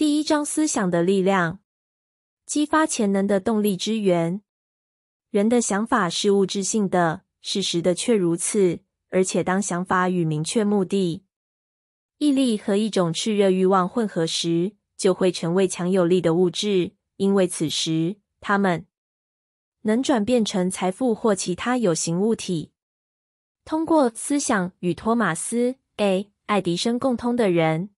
第一章思想的力量，激发潜能的动力之源。人的想法是物质性的，事实的确如此。而且，当想法与明确目的、毅力和一种炽热欲望混合时，就会成为强有力的物质，因为此时他们能转变成财富或其他有形物体。通过思想与托马斯 ·A· 爱迪生共通的人。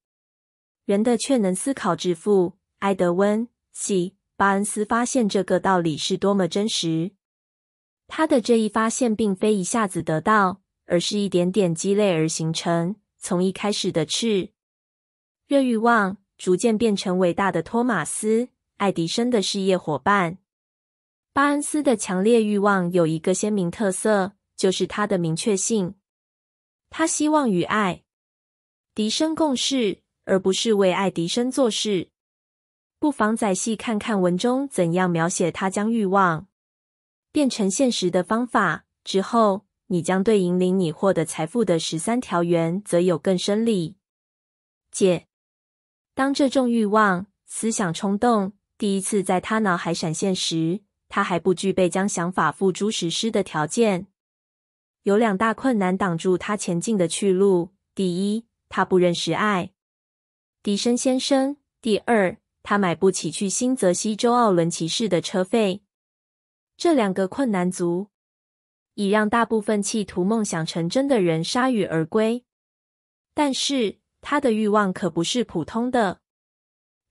人的却能思考致富。埃德温 ·C· 巴恩斯发现这个道理是多么真实。他的这一发现并非一下子得到，而是一点点积累而形成。从一开始的炽热欲望，逐渐变成伟大的托马斯·爱迪生的事业伙伴。巴恩斯的强烈欲望有一个鲜明特色，就是他的明确性。他希望与爱迪生共事。而不是为爱迪生做事，不妨仔细看看文中怎样描写他将欲望变成现实的方法。之后，你将对引领你获得财富的十三条原则有更深理解。当这种欲望思想冲动第一次在他脑海闪现时，他还不具备将想法付诸实施的条件。有两大困难挡住他前进的去路。第一，他不认识爱。迪生先生，第二，他买不起去新泽西州奥伦骑士的车费。这两个困难足已让大部分企图梦想成真的人铩羽而归。但是，他的欲望可不是普通的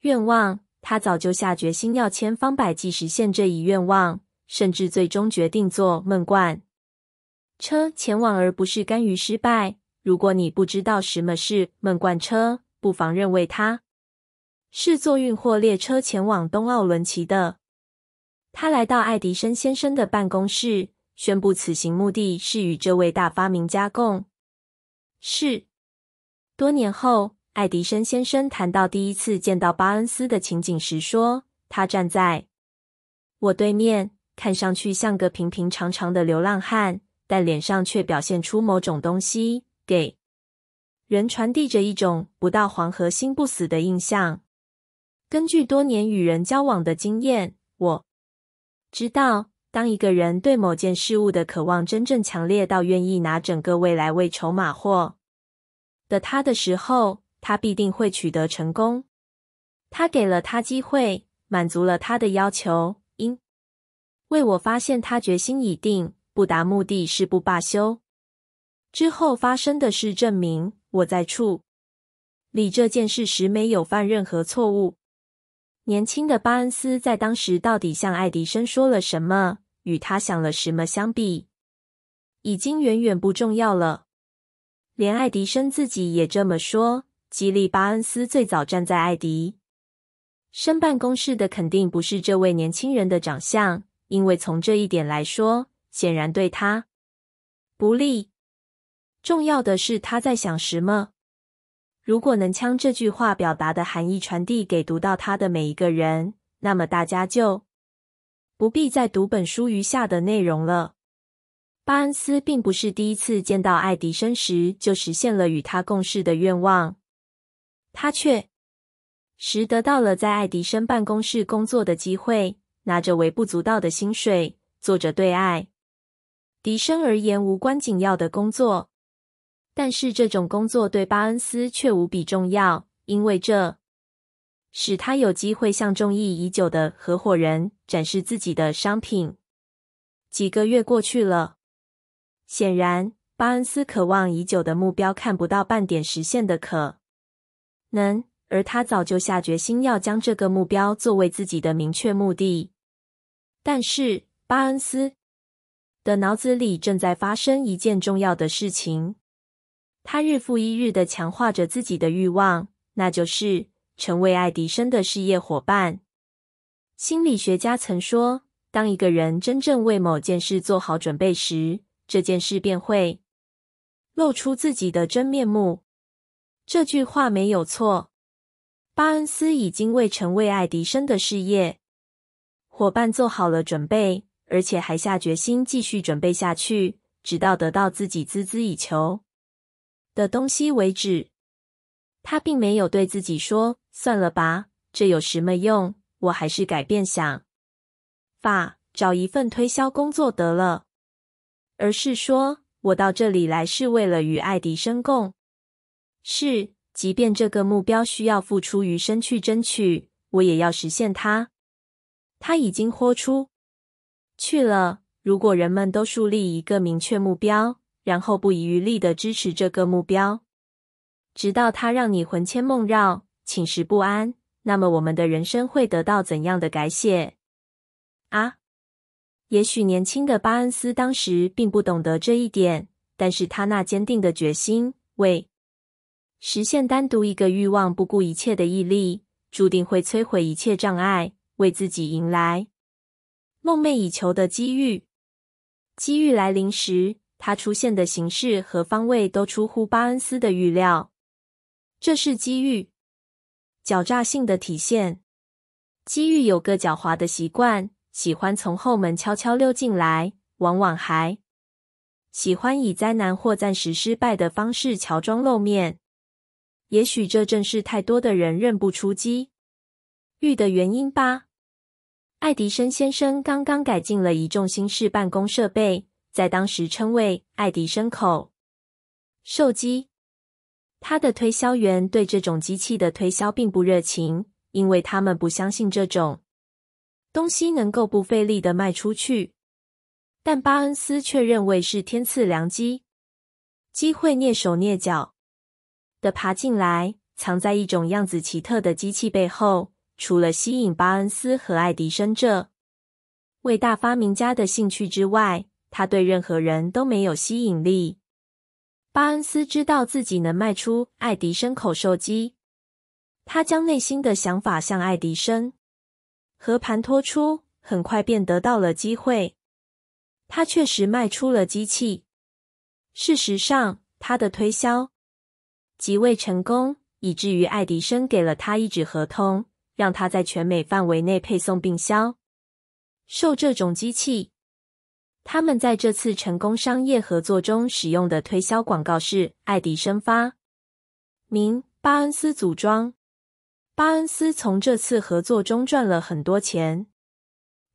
愿望。他早就下决心要千方百计实现这一愿望，甚至最终决定坐闷罐车前往，而不是甘于失败。如果你不知道什么是闷罐车，不妨认为他是坐运货列车前往东奥伦齐的。他来到爱迪生先生的办公室，宣布此行目的是与这位大发明家共事。多年后，爱迪生先生谈到第一次见到巴恩斯的情景时说：“他站在我对面，看上去像个平平常常的流浪汉，但脸上却表现出某种东西。”给人传递着一种不到黄河心不死的印象。根据多年与人交往的经验，我知道，当一个人对某件事物的渴望真正强烈到愿意拿整个未来为筹码或的他的时候，他必定会取得成功。他给了他机会，满足了他的要求，因为我发现他决心已定，不达目的誓不罢休。之后发生的事证明。我在处理这件事时没有犯任何错误。年轻的巴恩斯在当时到底向爱迪生说了什么？与他想了什么相比，已经远远不重要了。连爱迪生自己也这么说。吉利·巴恩斯最早站在爱迪生办公室的，肯定不是这位年轻人的长相，因为从这一点来说，显然对他不利。重要的是他在想什么。如果能将这句话表达的含义传递给读到它的每一个人，那么大家就不必再读本书余下的内容了。巴恩斯并不是第一次见到爱迪生时就实现了与他共事的愿望，他确实得到了在爱迪生办公室工作的机会，拿着微不足道的薪水，做着对爱迪生而言无关紧要的工作。但是这种工作对巴恩斯却无比重要，因为这使他有机会向中意已久的合伙人展示自己的商品。几个月过去了，显然巴恩斯渴望已久的目标看不到半点实现的可能，而他早就下决心要将这个目标作为自己的明确目的。但是巴恩斯的脑子里正在发生一件重要的事情。他日复一日的强化着自己的欲望，那就是成为爱迪生的事业伙伴。心理学家曾说，当一个人真正为某件事做好准备时，这件事便会露出自己的真面目。这句话没有错。巴恩斯已经为成为爱迪生的事业伙伴做好了准备，而且还下决心继续准备下去，直到得到自己孜孜以求。的东西为止，他并没有对自己说“算了吧，这有什么用？我还是改变想法，找一份推销工作得了”，而是说“我到这里来是为了与爱迪生共”。事，即便这个目标需要付出余生去争取，我也要实现它。他已经豁出去了。如果人们都树立一个明确目标，然后不遗余力的支持这个目标，直到它让你魂牵梦绕、寝食不安。那么，我们的人生会得到怎样的改写啊？也许年轻的巴恩斯当时并不懂得这一点，但是他那坚定的决心，为实现单独一个欲望不顾一切的毅力，注定会摧毁一切障碍，为自己迎来梦寐以求的机遇。机遇来临时。它出现的形式和方位都出乎巴恩斯的预料。这是机遇狡诈性的体现。机遇有个狡猾的习惯，喜欢从后门悄悄溜进来，往往还喜欢以灾难或暂时失败的方式乔装露面。也许这正是太多的人认不出机遇的原因吧。爱迪生先生刚刚改进了一众新式办公设备。在当时，称为爱迪生口兽机。他的推销员对这种机器的推销并不热情，因为他们不相信这种东西能够不费力的卖出去。但巴恩斯却认为是天赐良机，机会蹑手蹑脚的爬进来，藏在一种样子奇特的机器背后。除了吸引巴恩斯和爱迪生这位大发明家的兴趣之外，他对任何人都没有吸引力。巴恩斯知道自己能卖出爱迪生口授机，他将内心的想法向爱迪生和盘托出，很快便得到了机会。他确实卖出了机器。事实上，他的推销极为成功，以至于爱迪生给了他一纸合同，让他在全美范围内配送并销售这种机器。他们在这次成功商业合作中使用的推销广告是“爱迪生发明，巴恩斯组装”。巴恩斯从这次合作中赚了很多钱，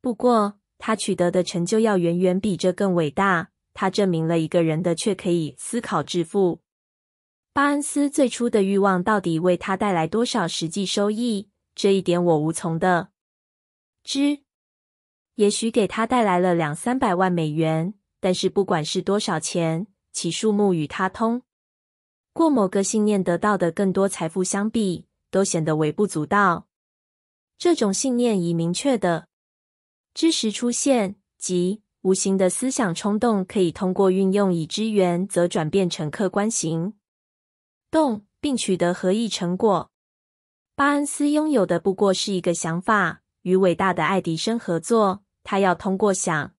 不过他取得的成就要远远比这更伟大。他证明了一个人的却可以思考致富。巴恩斯最初的欲望到底为他带来多少实际收益？这一点我无从的知。也许给他带来了两三百万美元，但是不管是多少钱，其数目与他通过某个信念得到的更多财富相比，都显得微不足道。这种信念已明确的知识出现，即无形的思想冲动，可以通过运用已知援则转变成客观行动，并取得合意成果。巴恩斯拥有的不过是一个想法，与伟大的爱迪生合作。他要通过想，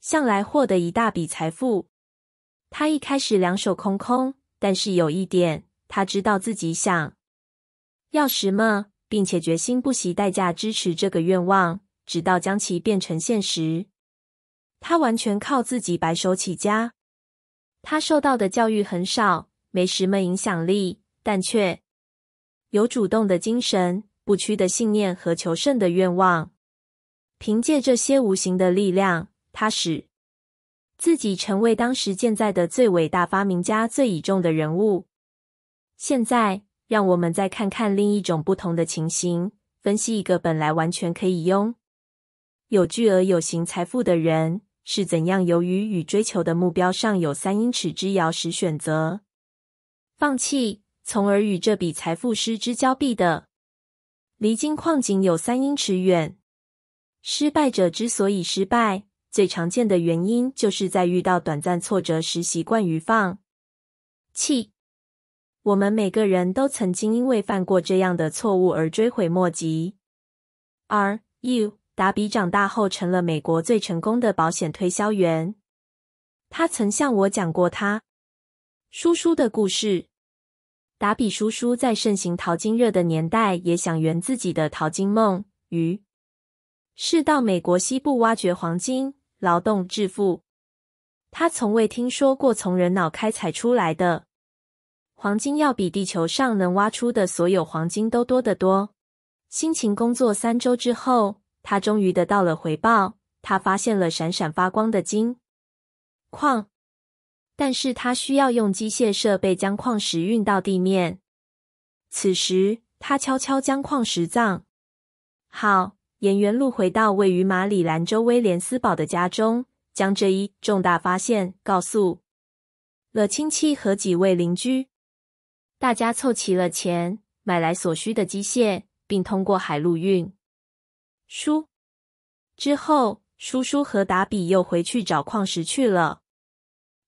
向来获得一大笔财富。他一开始两手空空，但是有一点，他知道自己想要什么，并且决心不惜代价支持这个愿望，直到将其变成现实。他完全靠自己白手起家。他受到的教育很少，没什么影响力，但却有主动的精神、不屈的信念和求胜的愿望。凭借这些无形的力量，他使自己成为当时健在的最伟大发明家、最倚重的人物。现在，让我们再看看另一种不同的情形：分析一个本来完全可以拥有巨额有形财富的人，是怎样由于与追求的目标上有三英尺之遥时，选择放弃，从而与这笔财富失之交臂的。离金矿井有三英尺远。失败者之所以失败，最常见的原因就是在遇到短暂挫折时习惯于放弃。我们每个人都曾经因为犯过这样的错误而追悔莫及。而 U 达比长大后成了美国最成功的保险推销员。他曾向我讲过他叔叔的故事。达比叔叔在盛行淘金热的年代，也想圆自己的淘金梦。于是到美国西部挖掘黄金，劳动致富。他从未听说过从人脑开采出来的黄金，要比地球上能挖出的所有黄金都多得多。辛勤工作三周之后，他终于得到了回报。他发现了闪闪发光的金矿，但是他需要用机械设备将矿石运到地面。此时，他悄悄将矿石藏好。沿原路回到位于马里兰州威廉斯堡的家中，将这一重大发现告诉了亲戚和几位邻居。大家凑齐了钱，买来所需的机械，并通过海陆运输。之后，叔叔和达比又回去找矿石去了。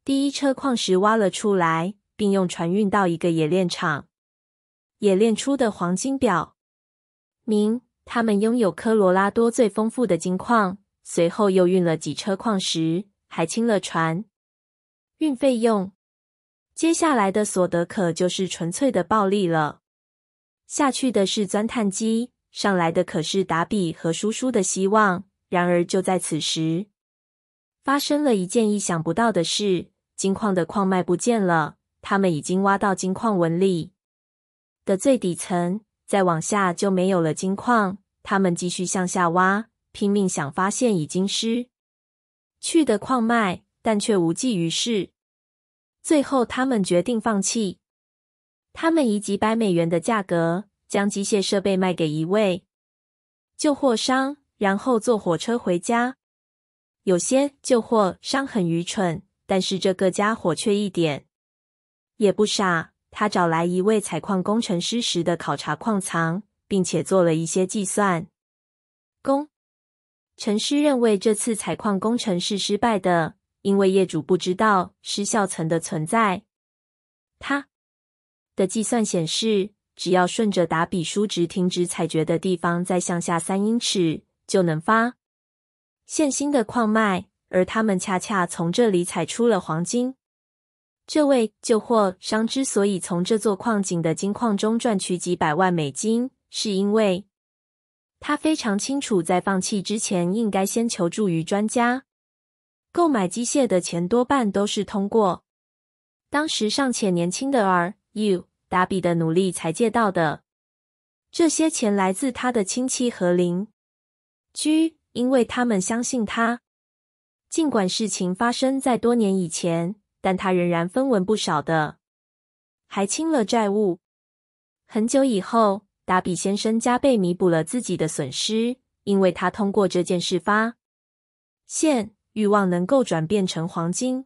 第一车矿石挖了出来，并用船运到一个冶炼厂，冶炼出的黄金表明。他们拥有科罗拉多最丰富的金矿，随后又运了几车矿石，还清了船运费用。接下来的所得可就是纯粹的暴利了。下去的是钻探机，上来的可是达比和叔叔的希望。然而，就在此时，发生了一件意想不到的事：金矿的矿脉不见了。他们已经挖到金矿纹理的最底层。再往下就没有了金矿，他们继续向下挖，拼命想发现已经失去的矿脉，但却无济于事。最后，他们决定放弃。他们以几百美元的价格将机械设备卖给一位旧货商，然后坐火车回家。有些旧货商很愚蠢，但是这个家伙却一点也不傻。他找来一位采矿工程师，实地考察矿藏，并且做了一些计算。工程师认为这次采矿工程是失败的，因为业主不知道失效层的存在。他的计算显示，只要顺着打比数值停止采掘的地方再向下三英尺，就能发现新的矿脉，而他们恰恰从这里采出了黄金。这位旧货商之所以从这座矿井的金矿中赚取几百万美金，是因为他非常清楚，在放弃之前应该先求助于专家。购买机械的钱多半都是通过当时尚且年轻的 R. U. 达比的努力才借到的。这些钱来自他的亲戚和邻居，因为他们相信他。尽管事情发生在多年以前。但他仍然分文不少的，还清了债务。很久以后，达比先生加倍弥补了自己的损失，因为他通过这件事发现欲望能够转变成黄金。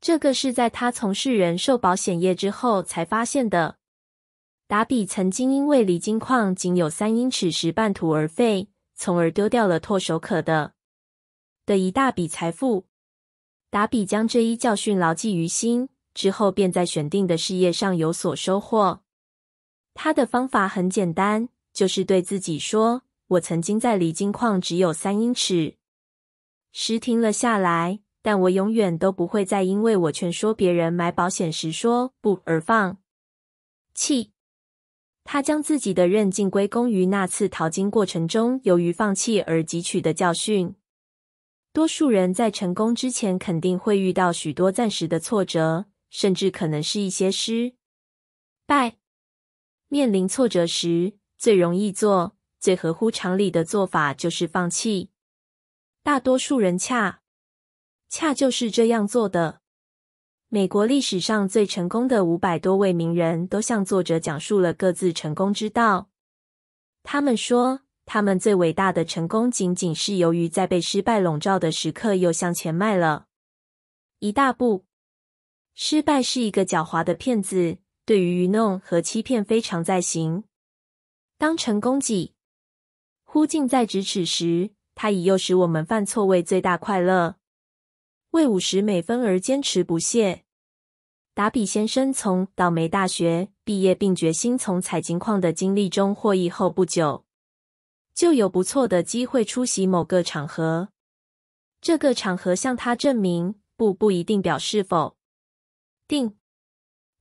这个是在他从事人寿保险业之后才发现的。达比曾经因为离金矿仅有三英尺时半途而废，从而丢掉了唾手可得的一大笔财富。达比将这一教训牢记于心，之后便在选定的事业上有所收获。他的方法很简单，就是对自己说：“我曾经在离金矿只有三英尺时停了下来，但我永远都不会再因为我劝说别人买保险时说不而放弃。”他将自己的韧劲归功于那次淘金过程中由于放弃而汲取的教训。多数人在成功之前，肯定会遇到许多暂时的挫折，甚至可能是一些失败。面临挫折时，最容易做、最合乎常理的做法就是放弃。大多数人恰恰就是这样做的。美国历史上最成功的五百多位名人都向作者讲述了各自成功之道。他们说。他们最伟大的成功，仅仅是由于在被失败笼罩的时刻又向前迈了一大步。失败是一个狡猾的骗子，对于愚弄和欺骗非常在行。当成功几乎近在咫尺时，他以诱使我们犯错为最大快乐，为五十美分而坚持不懈。达比先生从倒霉大学毕业，并决心从采金矿的经历中获益后不久。就有不错的机会出席某个场合。这个场合向他证明，不不一定表示否定。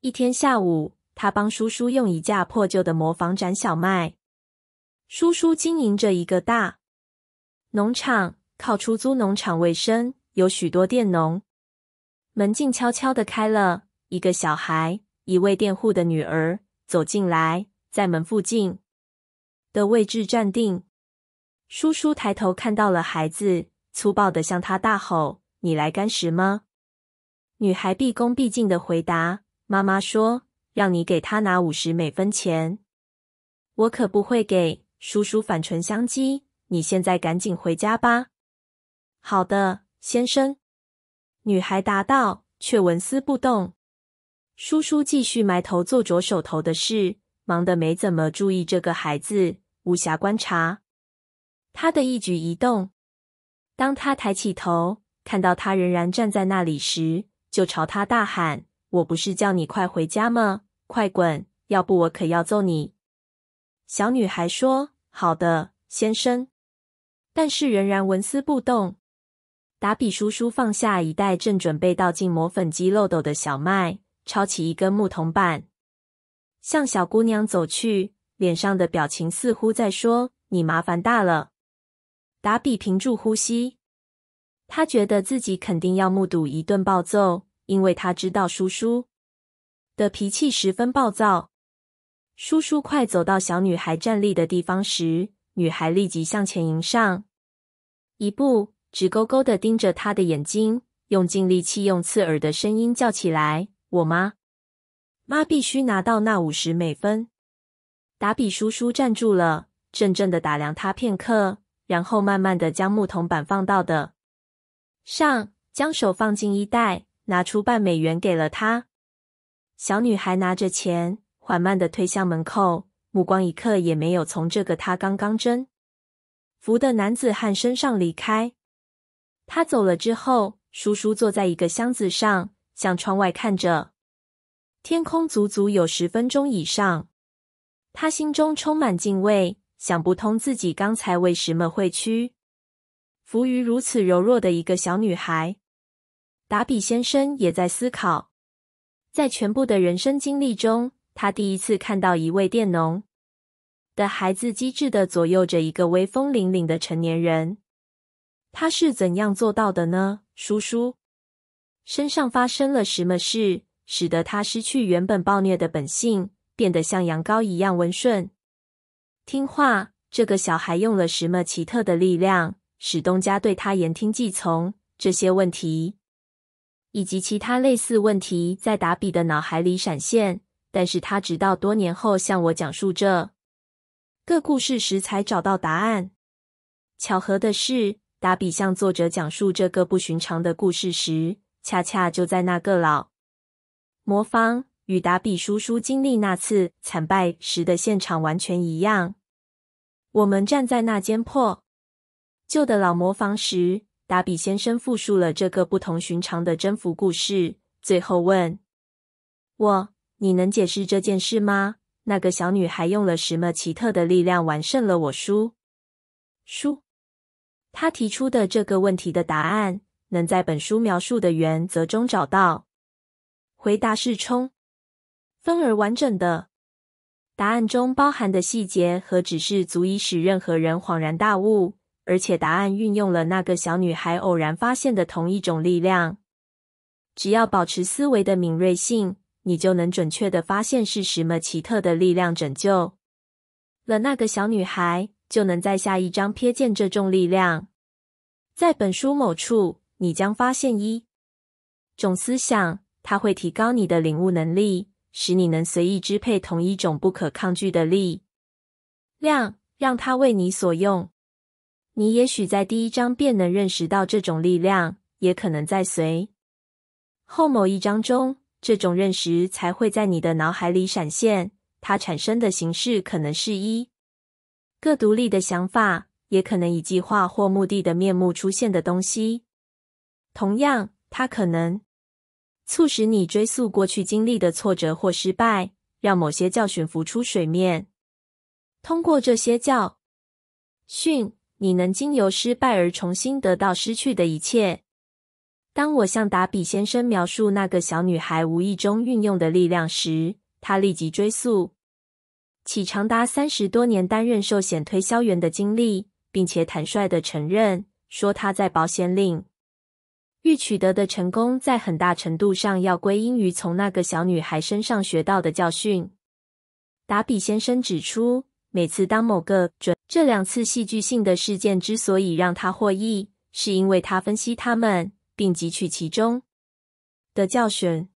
一天下午，他帮叔叔用一架破旧的磨坊斩小麦。叔叔经营着一个大农场，靠出租农场为生，有许多佃农。门静悄悄的开了，一个小孩，一位佃户的女儿走进来，在门附近。的位置站定，叔叔抬头看到了孩子，粗暴的向他大吼：“你来干什吗？”女孩毕恭毕敬的回答：“妈妈说，让你给他拿五十美分钱，我可不会给。”叔叔反唇相讥：“你现在赶紧回家吧。”“好的，先生。”女孩答道，却纹丝不动。叔叔继续埋头做着手头的事。忙得没怎么注意这个孩子，无暇观察他的一举一动。当他抬起头看到他仍然站在那里时，就朝他大喊：“我不是叫你快回家吗？快滚！要不我可要揍你！”小女孩说：“好的，先生。”但是仍然纹丝不动。达比叔叔放下一袋正准备倒进磨粉机漏斗的小麦，抄起一根木桶板。向小姑娘走去，脸上的表情似乎在说：“你麻烦大了。”达比屏住呼吸，他觉得自己肯定要目睹一顿暴揍，因为他知道叔叔的脾气十分暴躁。叔叔快走到小女孩站立的地方时，女孩立即向前迎上一步，直勾勾的盯着他的眼睛，用尽力气，用刺耳的声音叫起来：“我妈！”妈必须拿到那五十美分。达比叔叔站住了，怔怔地打量他片刻，然后慢慢的将木桶板放到的上，将手放进衣袋，拿出半美元给了他。小女孩拿着钱，缓慢的推向门口，目光一刻也没有从这个她刚刚征服的男子汉身上离开。他走了之后，叔叔坐在一个箱子上，向窗外看着。天空足足有十分钟以上，他心中充满敬畏，想不通自己刚才为什么会屈服于如此柔弱的一个小女孩。达比先生也在思考，在全部的人生经历中，他第一次看到一位佃农的孩子机智的左右着一个威风凛凛的成年人。他是怎样做到的呢？叔叔，身上发生了什么事？使得他失去原本暴虐的本性，变得像羊羔一样温顺听话。这个小孩用了什么奇特的力量，使东家对他言听计从？这些问题以及其他类似问题，在达比的脑海里闪现，但是他直到多年后向我讲述这个故事时，才找到答案。巧合的是，达比向作者讲述这个不寻常的故事时，恰恰就在那个老。魔方与达比叔叔经历那次惨败时的现场完全一样。我们站在那间破旧的老魔房时，达比先生复述了这个不同寻常的征服故事，最后问我：“你能解释这件事吗？那个小女孩用了什么奇特的力量完胜了我叔叔？”他提出的这个问题的答案，能在本书描述的原则中找到。回答是充分而完整的。答案中包含的细节，和指是足以使任何人恍然大悟，而且答案运用了那个小女孩偶然发现的同一种力量。只要保持思维的敏锐性，你就能准确地发现是什么奇特的力量拯救了那个小女孩，就能在下一章瞥见这种力量。在本书某处，你将发现一种思想。它会提高你的领悟能力，使你能随意支配同一种不可抗拒的力量，让它为你所用。你也许在第一章便能认识到这种力量，也可能在随后某一章中，这种认识才会在你的脑海里闪现。它产生的形式可能是一个独立的想法，也可能以计划或目的的面目出现的东西。同样，它可能。促使你追溯过去经历的挫折或失败，让某些教训浮出水面。通过这些教训，你能经由失败而重新得到失去的一切。当我向达比先生描述那个小女孩无意中运用的力量时，他立即追溯起长达三十多年担任寿险推销员的经历，并且坦率的承认说他在保险令。欲取得的成功，在很大程度上要归因于从那个小女孩身上学到的教训。达比先生指出，每次当某个准这两次戏剧性的事件之所以让他获益，是因为他分析他们并汲取其中的教训。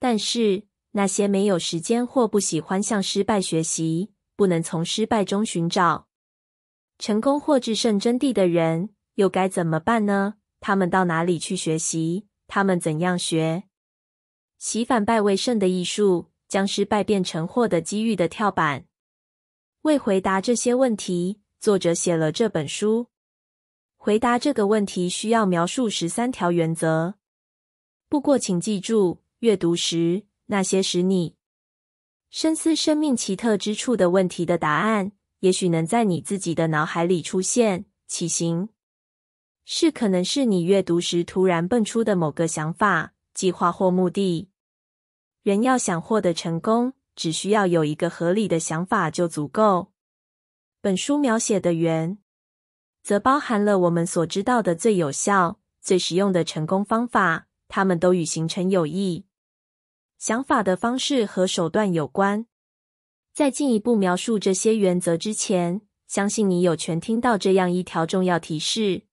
但是，那些没有时间或不喜欢向失败学习、不能从失败中寻找成功或制胜真谛的人，又该怎么办呢？他们到哪里去学习？他们怎样学？习反败为胜的艺术，将失败变成获得机遇的跳板？为回答这些问题，作者写了这本书。回答这个问题需要描述十三条原则。不过，请记住，阅读时那些使你深思生命奇特之处的问题的答案，也许能在你自己的脑海里出现起形。是，可能是你阅读时突然蹦出的某个想法、计划或目的。人要想获得成功，只需要有一个合理的想法就足够。本书描写的圆，则包含了我们所知道的最有效、最实用的成功方法，它们都与形成有益想法的方式和手段有关。在进一步描述这些原则之前，相信你有权听到这样一条重要提示。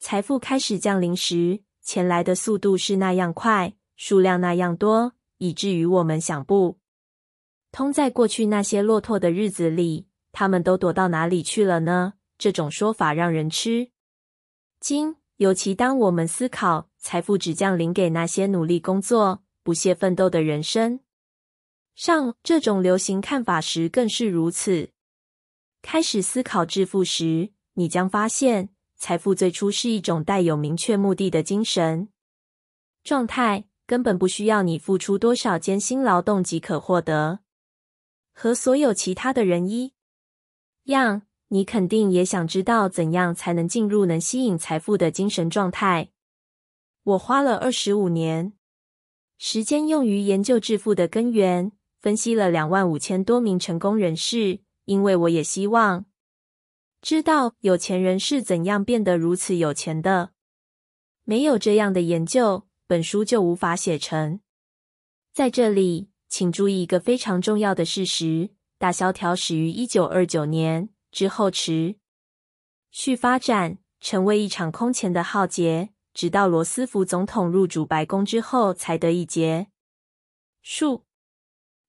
财富开始降临时，钱来的速度是那样快，数量那样多，以至于我们想不通，在过去那些落拓的日子里，他们都躲到哪里去了呢？这种说法让人吃惊，尤其当我们思考财富只降临给那些努力工作、不懈奋斗的人生上这种流行看法时，更是如此。开始思考致富时，你将发现。财富最初是一种带有明确目的的精神状态，根本不需要你付出多少艰辛劳动即可获得。和所有其他的人一样，你肯定也想知道怎样才能进入能吸引财富的精神状态。我花了二十五年时间用于研究致富的根源，分析了两万五千多名成功人士，因为我也希望。知道有钱人是怎样变得如此有钱的？没有这样的研究，本书就无法写成。在这里，请注意一个非常重要的事实：大萧条始于一九二九年之后，持续发展成为一场空前的浩劫，直到罗斯福总统入主白宫之后才得以结束。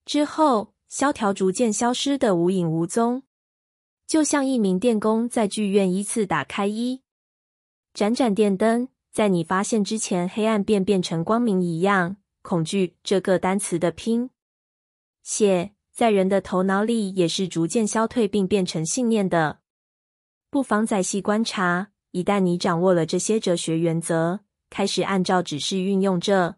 之后，萧条逐渐消失的无影无踪。就像一名电工在剧院依次打开一盏盏电灯，在你发现之前，黑暗便变成光明一样，恐惧这个单词的拼写在人的头脑里也是逐渐消退并变成信念的。不妨仔细观察，一旦你掌握了这些哲学原则，开始按照指示运用这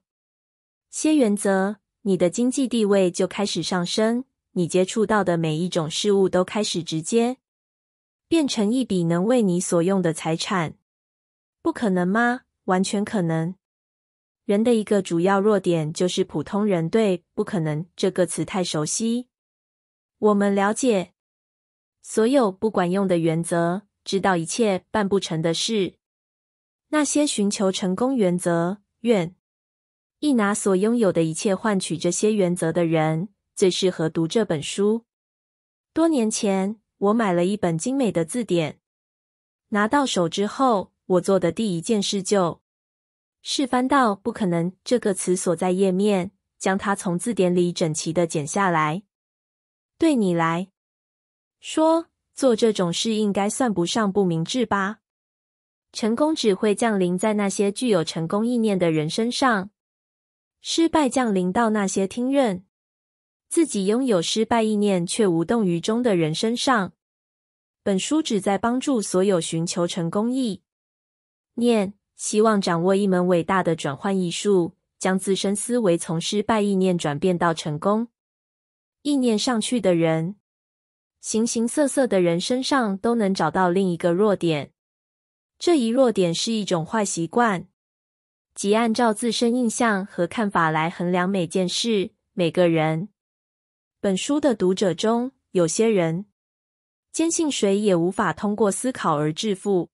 些原则，你的经济地位就开始上升，你接触到的每一种事物都开始直接。变成一笔能为你所用的财产，不可能吗？完全可能。人的一个主要弱点就是普通人对“不可能”这个词太熟悉。我们了解所有不管用的原则，知道一切办不成的事。那些寻求成功原则、愿意拿所拥有的一切换取这些原则的人，最适合读这本书。多年前。我买了一本精美的字典，拿到手之后，我做的第一件事就是翻到“不可能”这个词所在页面，将它从字典里整齐的剪下来。对你来说，做这种事应该算不上不明智吧？成功只会降临在那些具有成功意念的人身上，失败降临到那些听任。自己拥有失败意念却无动于衷的人身上，本书旨在帮助所有寻求成功意念、希望掌握一门伟大的转换艺术，将自身思维从失败意念转变到成功意念上去的人。形形色色的人身上都能找到另一个弱点，这一弱点是一种坏习惯，即按照自身印象和看法来衡量每件事、每个人。本书的读者中，有些人坚信谁也无法通过思考而致富。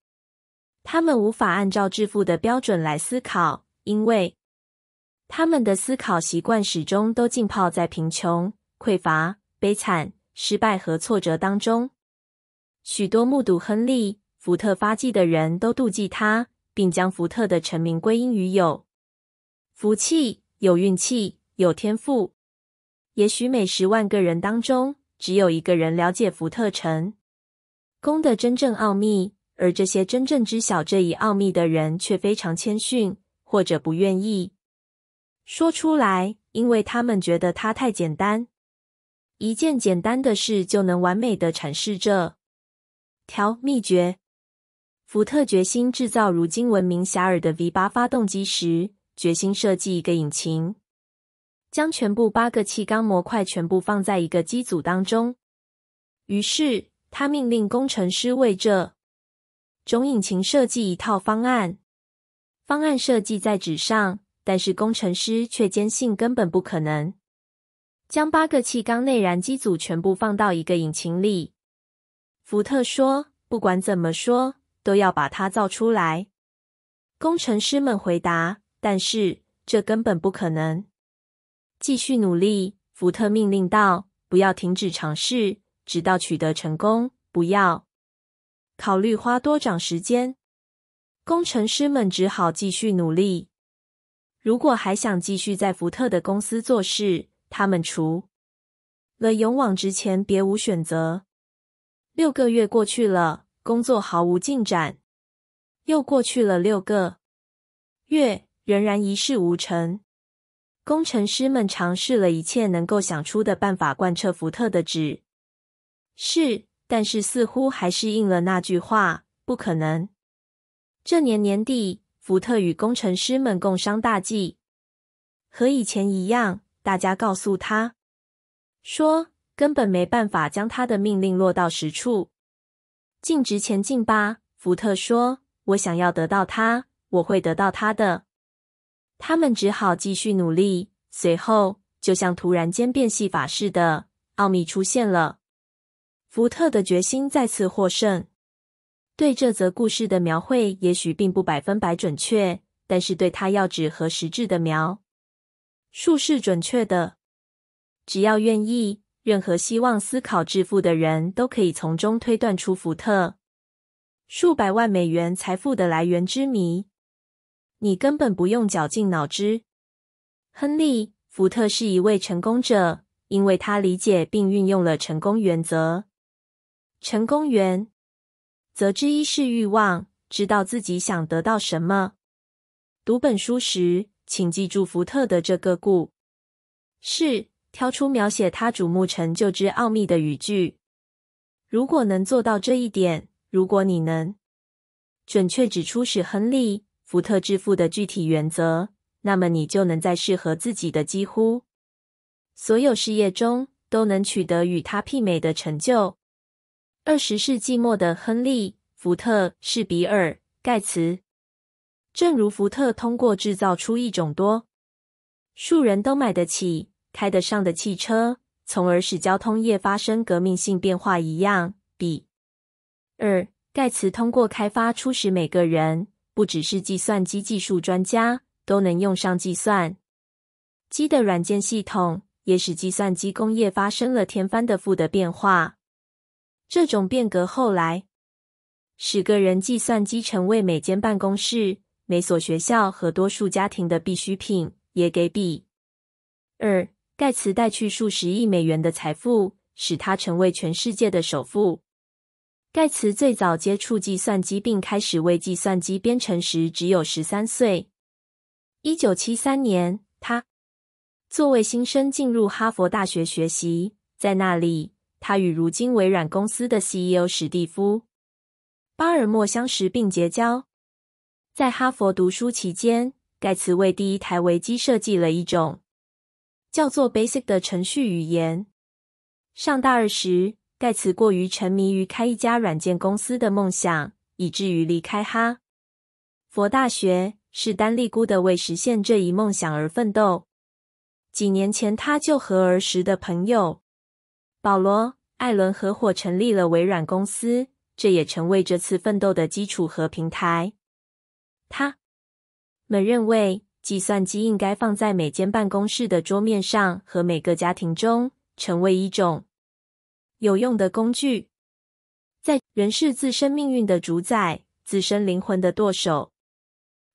他们无法按照致富的标准来思考，因为他们的思考习惯始终都浸泡在贫穷、匮乏、悲惨、失败和挫折当中。许多目睹亨利·福特发迹的人都妒忌他，并将福特的成名归因于有福气、有运气、有天赋。也许每十万个人当中，只有一个人了解福特城宫的真正奥秘，而这些真正知晓这一奥秘的人，却非常谦逊，或者不愿意说出来，因为他们觉得它太简单。一件简单的事就能完美的阐释这条秘诀。福特决心制造如今闻名遐迩的 V 八发动机时，决心设计一个引擎。将全部八个气缸模块全部放在一个机组当中。于是，他命令工程师为这种引擎设计一套方案。方案设计在纸上，但是工程师却坚信根本不可能将八个气缸内燃机组全部放到一个引擎里。福特说：“不管怎么说，都要把它造出来。”工程师们回答：“但是这根本不可能。”继续努力，福特命令道：“不要停止尝试，直到取得成功。不要考虑花多长时间。”工程师们只好继续努力。如果还想继续在福特的公司做事，他们除了勇往直前，别无选择。六个月过去了，工作毫无进展；又过去了六个月，仍然一事无成。工程师们尝试了一切能够想出的办法，贯彻福特的指示，但是似乎还是应了那句话：“不可能。”这年年底，福特与工程师们共商大计，和以前一样，大家告诉他：“说根本没办法将他的命令落到实处。”“径直前进吧！”福特说，“我想要得到它，我会得到它的。”他们只好继续努力。随后，就像突然间变戏法似的，奥秘出现了。福特的决心再次获胜。对这则故事的描绘也许并不百分百准确，但是对他要旨和实质的描述是准确的。只要愿意，任何希望思考致富的人都可以从中推断出福特数百万美元财富的来源之谜。你根本不用绞尽脑汁。亨利·福特是一位成功者，因为他理解并运用了成功原则。成功原则之一是欲望，知道自己想得到什么。读本书时，请记住福特的这个故。是，挑出描写他瞩目成就之奥秘的语句。如果能做到这一点，如果你能准确指出使亨利。福特致富的具体原则，那么你就能在适合自己的几乎所有事业中都能取得与他媲美的成就。二十世纪末的亨利·福特是比尔·盖茨，正如福特通过制造出一种多数人都买得起、开得上的汽车，从而使交通业发生革命性变化一样，比尔·盖茨通过开发出使每个人。不只是计算机技术专家都能用上计算机的软件系统，也使计算机工业发生了天翻地覆的变化。这种变革后来使个人计算机成为每间办公室、每所学校和多数家庭的必需品，也给比尔·盖茨带去数十亿美元的财富，使他成为全世界的首富。盖茨最早接触计算机并开始为计算机编程时，只有十三岁。一九七三年，他作为新生进入哈佛大学学习，在那里，他与如今微软公司的 CEO 史蒂夫·巴尔默相识并结交。在哈佛读书期间，盖茨为第一台微机设计了一种叫做 Basic 的程序语言。上大二时，盖茨过于沉迷于开一家软件公司的梦想，以至于离开哈佛大学是丹力孤的为实现这一梦想而奋斗。几年前，他就和儿时的朋友保罗·艾伦合伙成立了微软公司，这也成为这次奋斗的基础和平台。他们认为，计算机应该放在每间办公室的桌面上和每个家庭中，成为一种。有用的工具，在人是自身命运的主宰，自身灵魂的舵手。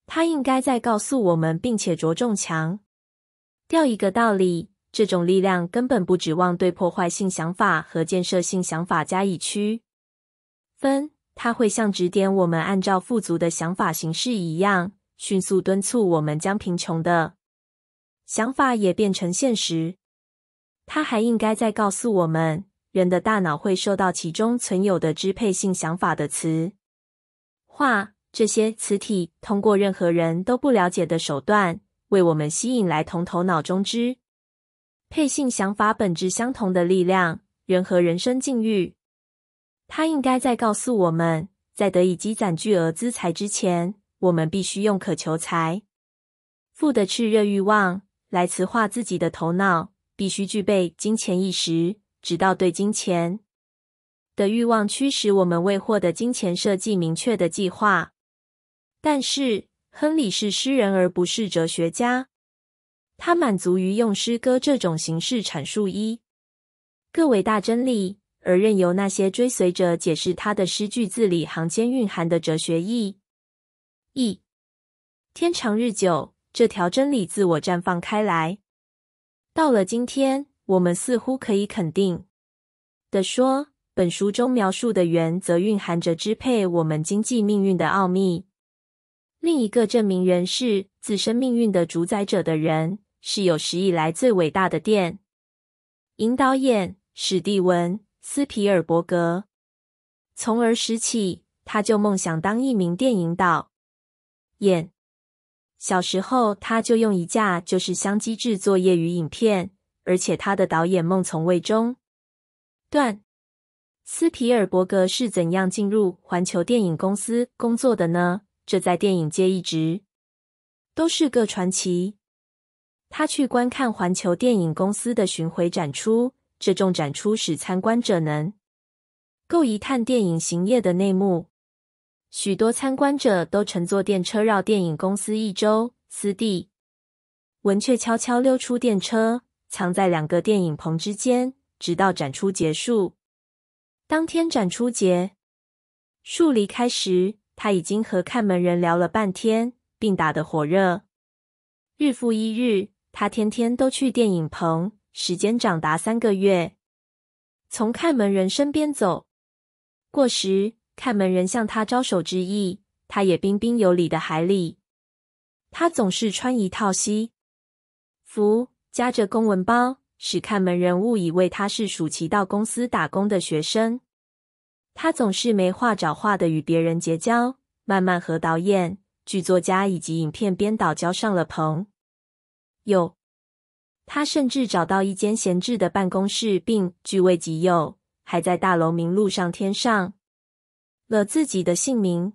他应该在告诉我们，并且着重强调一个道理：这种力量根本不指望对破坏性想法和建设性想法加以区分，它会像指点我们按照富足的想法行事一样，迅速敦促我们将贫穷的想法也变成现实。他还应该在告诉我们。人的大脑会受到其中存有的支配性想法的词、化，这些词体通过任何人都不了解的手段，为我们吸引来同头脑中之支配性想法本质相同的力量，人和人生境遇。它应该在告诉我们，在得以积攒巨额资财之前，我们必须用渴求财富的炽热欲望来磁化自己的头脑，必须具备金钱意识。直到对金钱的欲望驱使我们为获得金钱设计明确的计划，但是亨利是诗人而不是哲学家，他满足于用诗歌这种形式阐述一个伟大真理，而任由那些追随者解释他的诗句字里行间蕴含的哲学意义。天长日久，这条真理自我绽放开来，到了今天。我们似乎可以肯定的说，本书中描述的原则蕴含着支配我们经济命运的奥秘。另一个证明人是自身命运的主宰者的人，是有史以来最伟大的电影导演史蒂文·斯皮尔伯格。从儿时起他就梦想当一名电影导演。小时候，他就用一架就是相机制作业余影片。而且他的导演梦从未中断。斯皮尔伯格是怎样进入环球电影公司工作的呢？这在电影界一直都是个传奇。他去观看环球电影公司的巡回展出，这种展出使参观者能，够一探电影行业的内幕。许多参观者都乘坐电车绕电影公司一周，斯蒂文却悄悄溜出电车。藏在两个电影棚之间，直到展出结束。当天展出结束离开时，他已经和看门人聊了半天，并打得火热。日复一日，他天天都去电影棚，时间长达三个月。从看门人身边走过时，看门人向他招手致意，他也彬彬有礼的还礼。他总是穿一套西服。夹着公文包，使看门人误以为他是暑期到公司打工的学生。他总是没话找话的与别人结交，慢慢和导演、剧作家以及影片编导交上了朋友。他甚至找到一间闲置的办公室，并据为己有，还在大楼名录上添上了自己的姓名。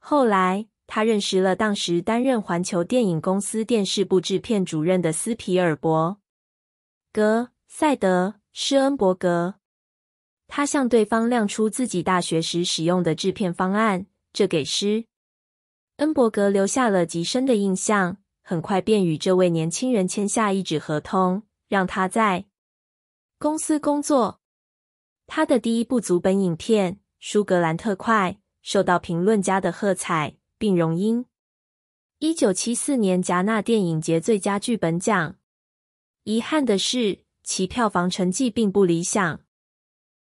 后来。他认识了当时担任环球电影公司电视部制片主任的斯皮尔伯格、赛德施恩伯格。他向对方亮出自己大学时使用的制片方案，这给施恩伯格留下了极深的印象。很快便与这位年轻人签下一纸合同，让他在公司工作。他的第一部足本影片《舒格兰特快》受到评论家的喝彩。并荣膺一九七四年戛纳电影节最佳剧本奖。遗憾的是，其票房成绩并不理想。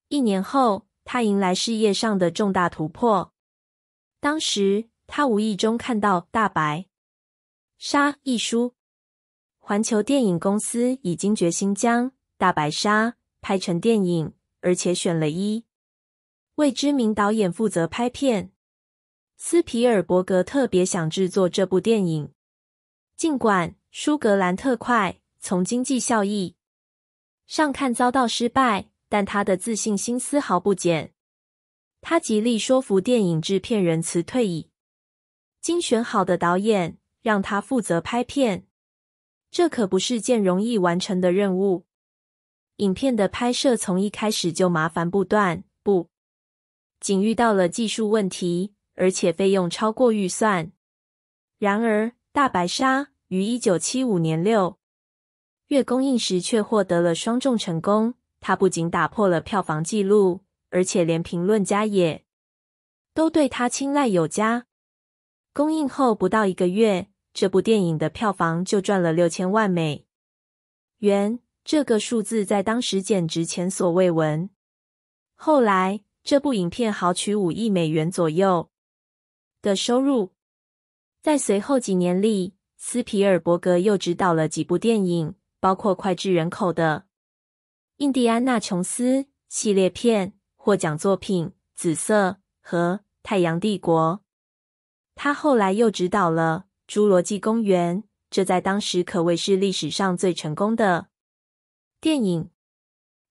一年后，他迎来事业上的重大突破。当时，他无意中看到《大白鲨》一书，环球电影公司已经决心将《大白鲨》拍成电影，而且选了一位知名导演负责拍片。斯皮尔伯格特别想制作这部电影，尽管《苏格兰特快》从经济效益上看遭到失败，但他的自信心丝毫不减。他极力说服电影制片人辞退已精选好的导演，让他负责拍片。这可不是件容易完成的任务。影片的拍摄从一开始就麻烦不断，不仅遇到了技术问题。而且费用超过预算。然而，《大白鲨》于一九七五年六月公映时却获得了双重成功。它不仅打破了票房纪录，而且连评论家也都对它青睐有加。公映后不到一个月，这部电影的票房就赚了六千万美元，这个数字在当时简直前所未闻。后来，这部影片豪取五亿美元左右。的收入，在随后几年里，斯皮尔伯格又指导了几部电影，包括脍炙人口的《印第安纳琼斯》系列片、获奖作品《紫色》和《太阳帝国》。他后来又执导了《侏罗纪公园》，这在当时可谓是历史上最成功的电影。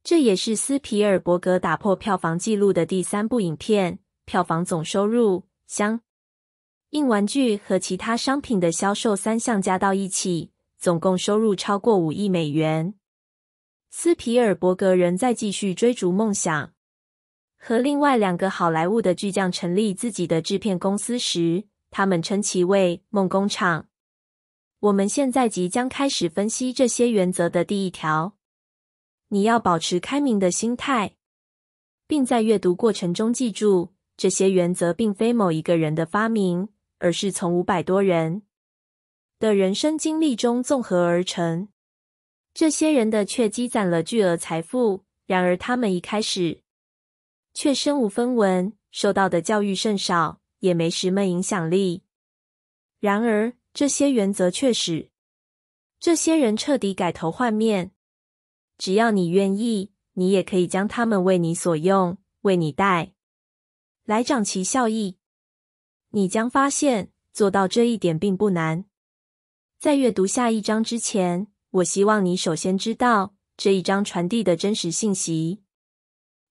这也是斯皮尔伯格打破票房纪录的第三部影片，票房总收入相。硬玩具和其他商品的销售三项加到一起，总共收入超过五亿美元。斯皮尔伯格仍在继续追逐梦想，和另外两个好莱坞的巨匠成立自己的制片公司时，他们称其为“梦工厂”。我们现在即将开始分析这些原则的第一条：你要保持开明的心态，并在阅读过程中记住，这些原则并非某一个人的发明。而是从五百多人的人生经历中综合而成。这些人的却积攒了巨额财富，然而他们一开始却身无分文，受到的教育甚少，也没什么影响力。然而这些原则却使这些人彻底改头换面。只要你愿意，你也可以将他们为你所用，为你带来长期效益。你将发现做到这一点并不难。在阅读下一章之前，我希望你首先知道这一章传递的真实信息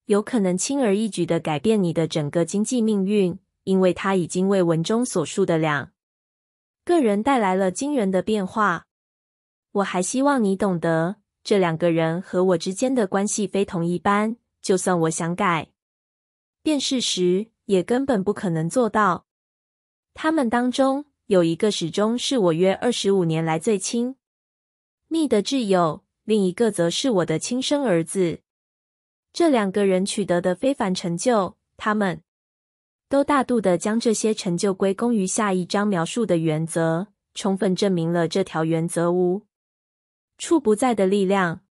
有可能轻而易举的改变你的整个经济命运，因为它已经为文中所述的两个人带来了惊人的变化。我还希望你懂得这两个人和我之间的关系非同一般，就算我想改变事实，也根本不可能做到。他们当中有一个始终是我约二十五年来最亲密的挚友，另一个则是我的亲生儿子。这两个人取得的非凡成就，他们都大度的将这些成就归功于下一章描述的原则，充分证明了这条原则无处不在的力量。